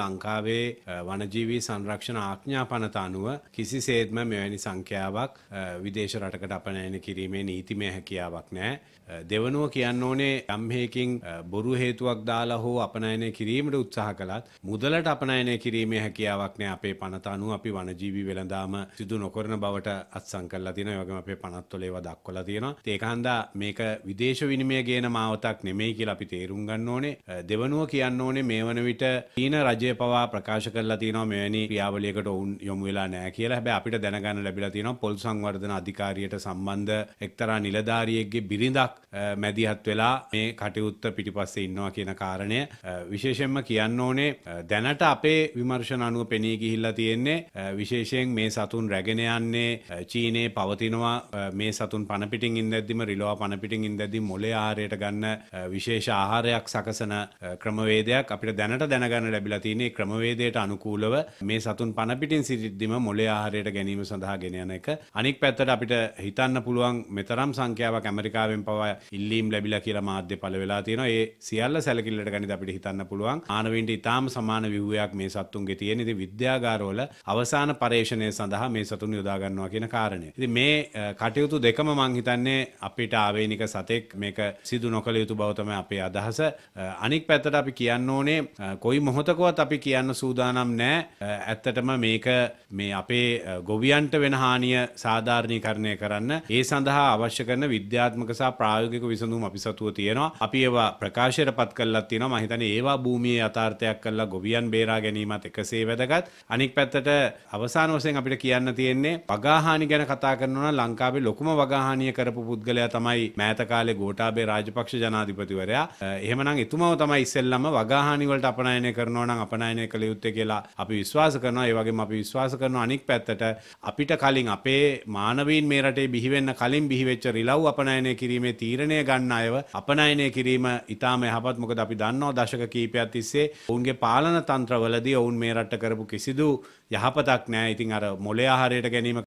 ලංකාවේ වනජීවී සංරක්ෂණ ආඥාපනත අනුව කිසිසේත්ම මෙවැනි සංඛ්‍යාවක් විදේශ රටකට අපනයන කිරීමේ නීතිමය හැකියාවක් නෑ. දෙවනුව කියන්න ඕනේ යම්හයකින් බොරු හේතුවක් දාලා හෝ අපනයනය කිරීමට උත්සාහ කළත් මුදලට අපනයනය කිරීමේ හැකියාවක් නෑ අපේ පනත අනුව අපි වනජීවී වෙළඳාම සිදු නොකරන බවට අත්සං කල්ලා තියෙන වගේම අපේ පනත්තොලේව දක්වලා තියෙනවා. ඒක හන්දා මේක විදේශ විනිමය ගේන මාවතක් නෙමෙයි කියලා අපි තේරුම් ගන්න ඕනේ. දෙවනුව කියන්න ඕනේ මේ වන විට චීන රජ රාජ්‍ය පවා ප්‍රකාශ කරලා තියෙනවා මෙවැනි ක්‍රියාවලියකට ඔවුන් යොමු වෙලා නැහැ කියලා. හැබැයි අපිට දැනගන්න ලැබිලා තියෙනවා පොල් සංවර්ධන අධිකාරියට සම්බන්ධ එක්තරා නිලධාරියෙක්ගේ බිරිඳක් මැදිහත් වෙලා මේ කටයුත්ත පිටිපස්සේ ඉන්නවා කියන කාරණය විශේෂයෙන්ම කියන්න ඕනේ දැනට අපේ විමර්ශන අනුව පෙනී ගිහිල්ලා තියෙන්නේ විශේෂයෙන් මේ සතුන් රැගෙන යන්නේ චීනයේ පවතිනවා මේ සතුන් පණපිටින් ඉඳද්දිම රිලෝවා පණපිටින් ඉඳද්දි මොලේ ආහාරයට ගන්න විශේෂ ආහාරයක් සකසන ක්‍රමවේදයක් අපිට දැනට දැනගන්න ලැබිලා තියෙන තියෙන්නේ ක්‍රමවේදයට අනුකූලව මේ සතුන් පණපිටින් සිටිද්දිම මොලේ ආහාරයට ගැනීම සඳහා ගෙන යන එක. අනික් පැත්තට අපිට හිතන්න පුළුවන් මෙතරම් සංඛ්‍යාවක් ඇමරිකාවෙන් පවා ඉල්ලීම් ලැබිලා කියලා මාධ්‍ය පළ වෙලා තියෙනවා. ඒ සියල්ල සැලකිල්ලට ගනිද අපිට හිතන්න පුළුවන්. ආනවින්ට ඊටාම සමාන ව්‍යුහයක් මේ සතුන්ගේ තියෙන. ඉතින් විද්‍යාගාරවල අවසාන පරීක්ෂණය සඳහා මේ සතුන් යොදා ගන්නවා කියන කාරණය. ඉතින් මේ කටයුතු දෙකම මං හිතන්නේ අපිට ආවේනික සතෙක් මේක සිදු නොකළ යුතු බව තමයි අපේ අදහස. අනික් පැත්තට අපි කියන්න ඕනේ කොයි මොහොතකවත් කවදාවත් අපි කියන්න සූදානම් නෑ ඇත්තටම මේක මේ අපේ ගොවියන්ට වෙන හානිය සාධාරණීකරණය කරන්න ඒ සඳහා අවශ්‍ය කරන විද්‍යාත්මක සහ ප්‍රායෝගික විසඳුම් අපි සතුව තියෙනවා අපි ඒවා ප්‍රකාශයට පත් කරලා තියෙනවා මම හිතන්නේ ඒවා භූමියේ යථාර්ථයක් කරලා ගොවියන් බේරා ගැනීමත් එකසේ වැදගත් අනික් පැත්තට අවසාන වශයෙන් අපිට කියන්න තියෙන්නේ වගාහානි ගැන කතා කරනවා නම් ලංකාවේ ලොකුම වගාහානිය කරපු පුද්ගලයා තමයි මෑත කාලේ ගෝඨාභය රාජපක්ෂ ජනාධිපතිවරයා එහෙමනම් එතුමව තමයි ඉස්සෙල්ලම වගාහානි වලට අපනයනය කරනවා නම් අපනයනය කළ යුත්තේ කියලා අපි විශ්වාස කරනවා ඒ වගේම අපි විශ්වාස කරනවා අනික් පැත්තට අපිට කලින් අපේ මානවීන් මේ රටේ බිහිවෙන්න කලින් බිහිවෙච්ච රිලව් අපනයනය කිරීමේ තීරණය ගන්න අයව අපනයනය කිරීම ඉතාම යහපත් මොකද අපි දන්නවා දශක කීපයක් තිස්සේ ඔවුන්ගේ පාලන තන්ත්‍රවලදී ඔවුන් මේ රට කරපු කිසිදු යහපතක් නෑ ඉතින් අර මොලේ ආහාරයට ගැනීම